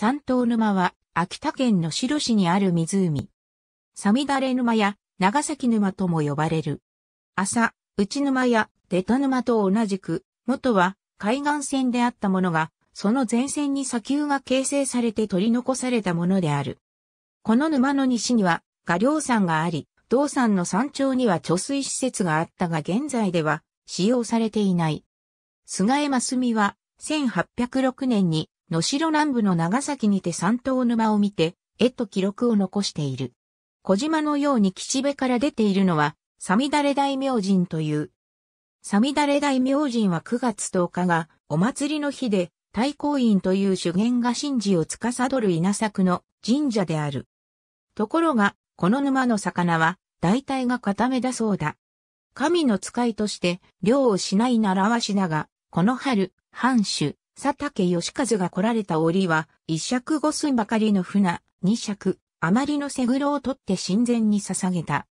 三島沼は、秋田県の白市にある湖。サミダレ沼や長崎沼とも呼ばれる。朝、内沼や出田沼と同じく、元は海岸線であったものが、その前線に砂丘が形成されて取り残されたものである。この沼の西には、画梁山があり、道山の山頂には貯水施設があったが現在では使用されていない。菅江真澄は1806年に野代南部の長崎にて三島沼を見て、絵と記録を残している。小島のように岸辺から出ているのは、サミダレ大明神という。サミダレ大明神は9月10日がお祭りの日で、太閤院という主言が神事を司る稲作の神社である。ところが、この沼の魚は、大体が固めだそうだ。神の使いとして、漁をしない習わしだが、この春、藩主、佐竹義和が来られた折は、一尺五寸ばかりの船、二尺、余りのセ黒を取って神前に捧げた。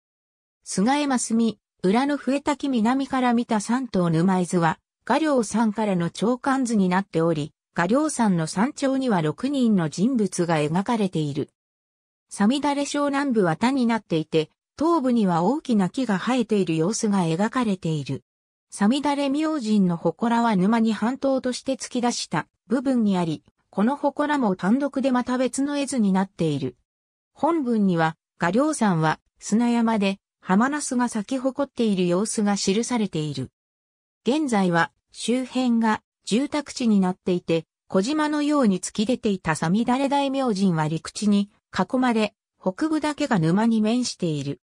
菅山ますみ、裏の笛滝南から見た三島沼伊図は、画さ山からの長官図になっており、画さ山の山頂には6人の人物が描かれている。サミダレ省南部は田になっていて、頭部には大きな木が生えている様子が描かれている。サミダレ明神の祠は沼に半島として突き出した部分にあり、この祠も単独でまた別の絵図になっている。本文には、画梁山は砂山で、浜ナスが咲き誇っている様子が記されている。現在は周辺が住宅地になっていて、小島のように突き出ていたサミダレ大明神は陸地に囲まれ、北部だけが沼に面している。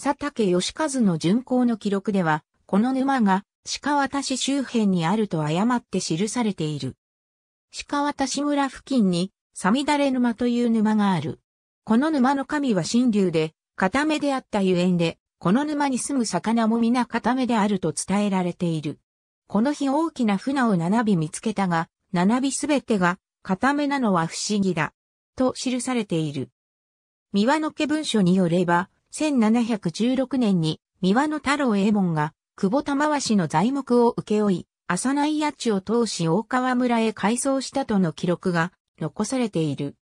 佐竹義和の巡行の記録では、この沼が鹿渡市周辺にあると誤って記されている。鹿渡市村付近に、サミダレ沼という沼がある。この沼の神は神竜で、固めであったゆえんで、この沼に住む魚も皆固めであると伝えられている。この日大きな船を並び見つけたが、並びすべてが固めなのは不思議だ。と記されている。三輪の家文書によれば、1716年に三輪の太郎右衛門が久保玉回しの材木を請け負い、浅内谷地を通し大川村へ改装したとの記録が残されている。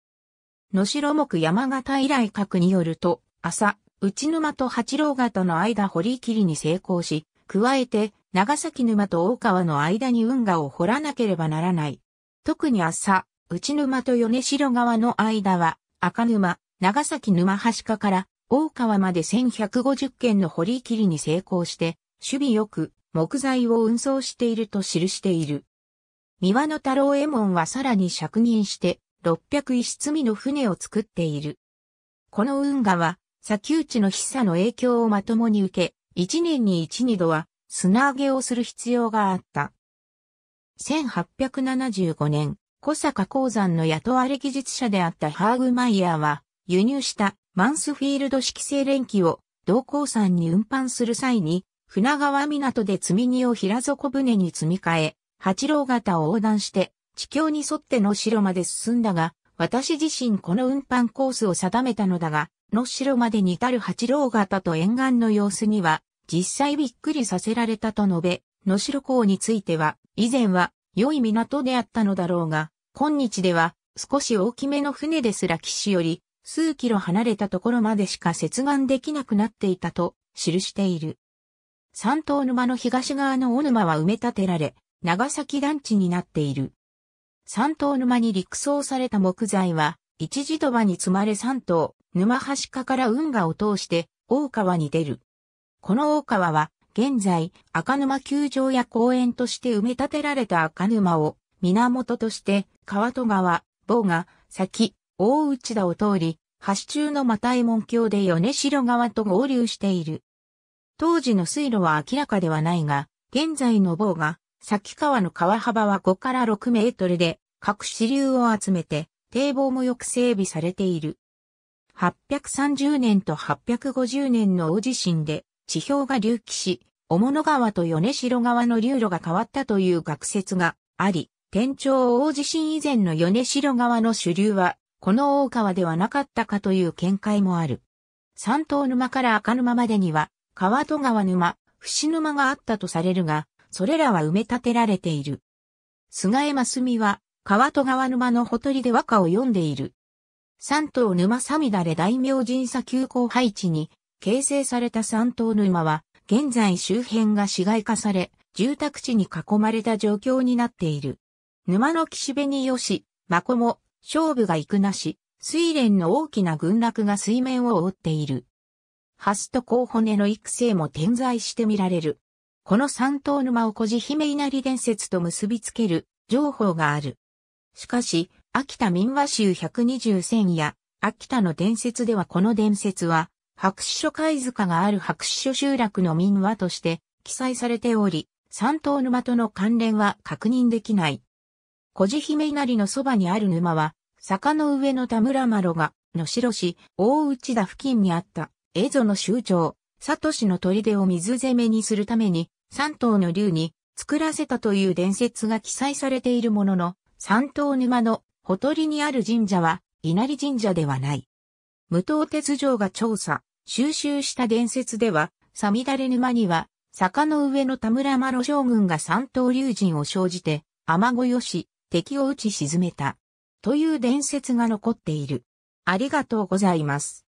野城木山形以来閣によると、朝、内沼と八郎潟の間掘り切りに成功し、加えて、長崎沼と大川の間に運河を掘らなければならない。特に朝、内沼と米城川の間は、赤沼、長崎沼橋下から大川まで1150件の掘り切りに成功して、守備よく、木材を運送していると記している。三輪の太郎右衛門はさらに釈任して、601室みの船を作っている。この運河は、砂丘地の筆差の影響をまともに受け、一年に一二度は砂上げをする必要があった。1875年、小坂鉱山の雇われ技術者であったハーグマイヤーは、輸入したマンスフィールド式製錬器を銅鉱山に運搬する際に、船川港で積み荷を平底船に積み替え、八郎潟を横断して、地球に沿っての城まで進んだが、私自身この運搬コースを定めたのだが、の城までに至る八郎潟と沿岸の様子には、実際びっくりさせられたと述べ、能代港については、以前は良い港であったのだろうが、今日では少し大きめの船ですら岸より数キロ離れたところまでしか接岸できなくなっていたと記している。三島沼の東側の大沼は埋め立てられ、長崎団地になっている。三島沼に陸送された木材は、一時土場に積まれ三島、沼橋下から運河を通して、大川に出る。この大川は、現在、赤沼球場や公園として埋め立てられた赤沼を、源として、川戸川、坊が、先、大内田を通り、橋中の又たい門橋で米城川と合流している。当時の水路は明らかではないが、現在の棒が、先川の川幅は5から6メートルで、各支流を集めて、堤防もよく整備されている。830年と850年の大地震で、地表が隆起し、小物川と米城川の流路が変わったという学説があり、天長大地震以前の米城川の主流は、この大川ではなかったかという見解もある。三島沼から赤沼までには、川戸川沼、伏沼があったとされるが、それらは埋め立てられている。菅江真澄は、川戸川沼のほとりで和歌を読んでいる。三島沼さみだれ大名人差急行配置に、形成された三島沼は、現在周辺が市街化され、住宅地に囲まれた状況になっている。沼の岸辺によし、マコも、勝負が行くなし、水蓮の大きな群落が水面を覆っている。蓮と甲骨の育成も点在して見られる。この三頭沼を小路姫稲荷伝説と結びつける情報がある。しかし、秋田民話集120選や、秋田の伝説ではこの伝説は、白紙書貝塚がある白紙書集落の民話として記載されており、三頭沼との関連は確認できない。小路姫稲荷のそばにある沼は、坂の上の田村麻呂が、の城市、大内田付近にあった。蝦夷の州長、サトシの砦を水攻めにするために、三島の竜に作らせたという伝説が記載されているものの、三島沼のほとりにある神社は、稲荷神社ではない。無党鉄城が調査、収集した伝説では、サミダレ沼には、坂の上の田村麻呂将軍が三刀竜人を生じて、雨乞いをし、敵を撃ち沈めた。という伝説が残っている。ありがとうございます。